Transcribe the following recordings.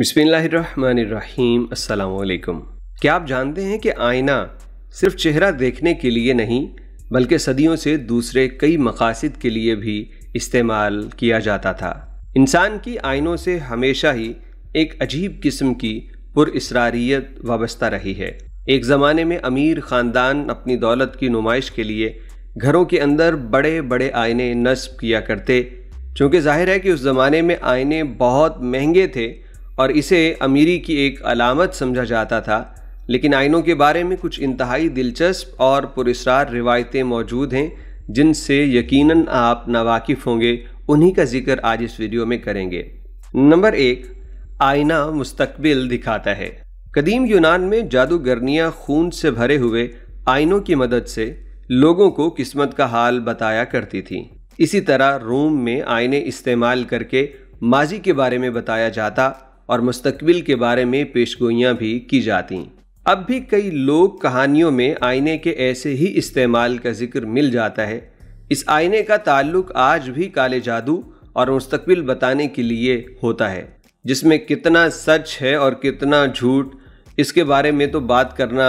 अस्सलाम वालेकुम क्या आप जानते हैं कि आईना सिर्फ चेहरा देखने के लिए नहीं बल्कि सदियों से दूसरे कई मकासद के लिए भी इस्तेमाल किया जाता था इंसान की आइनों से हमेशा ही एक अजीब किस्म की पुरसरारियत वाबस्ता रही है एक ज़माने में अमीर ख़ानदान अपनी दौलत की नुमाइश के लिए घरों के अंदर बड़े बड़े आईने नस्ब किया करते चूँकि जाहिर है कि उस ज़माने में आईने बहुत महंगे थे और इसे अमीरी की एक अलामत समझा जाता था लेकिन आइनों के बारे में कुछ इंतहाई दिलचस्प और पुरस्ार रिवायतें मौजूद हैं जिनसे यकीनन आप नावाकिफ़ होंगे उन्हीं का जिक्र आज इस वीडियो में करेंगे नंबर एक आईना मुस्तकबिल दिखाता है कदीम यूनान में जादूगरनियाँ खून से भरे हुए आइनों की मदद से लोगों को किस्मत का हाल बताया करती थी इसी तरह रोम में आईने इस्तेमाल करके माजी के बारे में बताया जाता और मुस्तबिल के बारे में पेशगोइयाँ भी की जाती अब भी कई लोग कहानियों में आईने के ऐसे ही इस्तेमाल का जिक्र मिल जाता है इस आईने का ताल्लुक आज भी काले जादू और मुस्तकबिल बताने के लिए होता है जिसमें कितना सच है और कितना झूठ इसके बारे में तो बात करना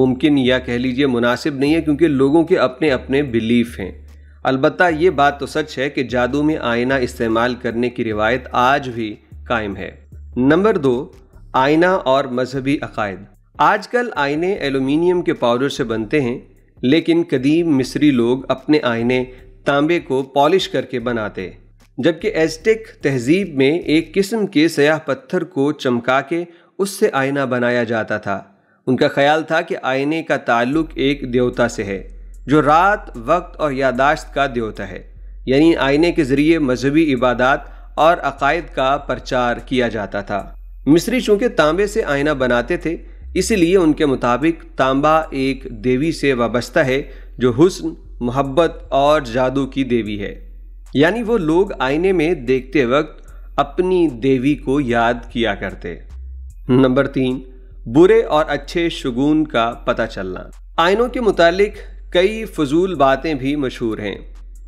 मुमकिन या कह लीजिए मुनासिब नहीं है क्योंकि लोगों के अपने अपने बिलीफ हैं अलबत् ये बात तो सच है कि जादू में आईना इस्तेमाल करने की रिवायत आज भी कायम है नंबर दो आईना और मजहबी अकायद आजकल आईने एलुमिनियम के पाउडर से बनते हैं लेकिन कदीम मिस्री लोग अपने आईने तांबे को पॉलिश करके बनाते जबकि एजटेक तहजीब में एक किस्म के सयाह पत्थर को चमका के उससे आईना बनाया जाता था उनका ख्याल था कि आईने का ताल्लुक एक देवता से है जो रात वक्त और यादाश्त का देवता है यानी आईने के ज़रिए मजहबी इबादात और अकायद का प्रचार किया जाता था मिस्री चूंकि तांबे से आईना बनाते थे इसीलिए उनके मुताबिक तांबा एक देवी से वाबस्ता है जो हुस्न मोहब्बत और जादू की देवी है यानी वो लोग आईने में देखते वक्त अपनी देवी को याद किया करते नंबर तीन बुरे और अच्छे शगुन का पता चलना आइनों के मुतालिक कई फजूल बातें भी मशहूर हैं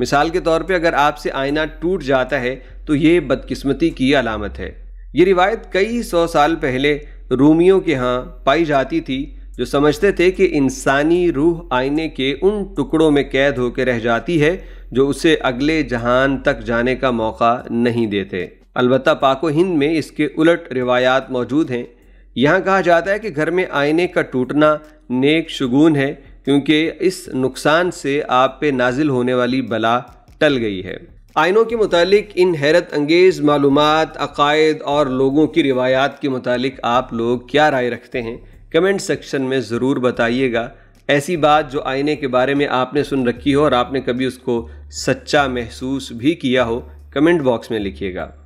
मिसाल के तौर पे अगर आपसे आईना टूट जाता है तो ये बदकिस्मती की अलामत है ये रिवायत कई सौ साल पहले रूमियों के यहाँ पाई जाती थी जो समझते थे कि इंसानी रूह आईने के उन टुकड़ों में कैद होकर रह जाती है जो उसे अगले जहान तक जाने का मौका नहीं देते अलबत् पाको हिंद में इसके उलट रिवायात मौजूद हैं यहाँ कहा जाता है कि घर में आईने का टूटना नेक शगुन है क्योंकि इस नुकसान से आप पे नाजिल होने वाली बला टल गई है आइनों के मुतालिक इन हैरत अंगेज़ मालूम अकायद और लोगों की रिवायात के मुतालिक आप लोग क्या राय रखते हैं कमेंट सेक्शन में ज़रूर बताइएगा ऐसी बात जो आईने के बारे में आपने सुन रखी हो और आपने कभी उसको सच्चा महसूस भी किया हो कमेंट बॉक्स में लिखिएगा